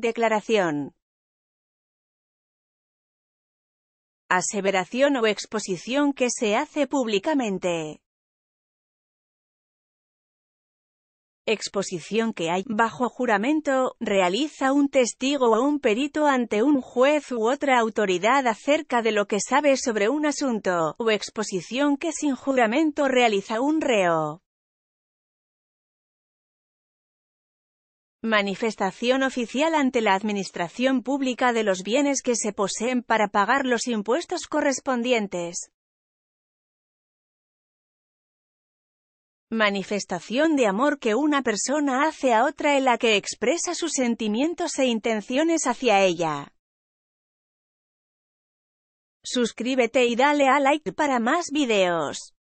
Declaración. Aseveración o exposición que se hace públicamente. exposición que hay bajo juramento, realiza un testigo o un perito ante un juez u otra autoridad acerca de lo que sabe sobre un asunto, o exposición que sin juramento realiza un reo. Manifestación oficial ante la Administración Pública de los bienes que se poseen para pagar los impuestos correspondientes. Manifestación de amor que una persona hace a otra en la que expresa sus sentimientos e intenciones hacia ella. Suscríbete y dale a like para más videos.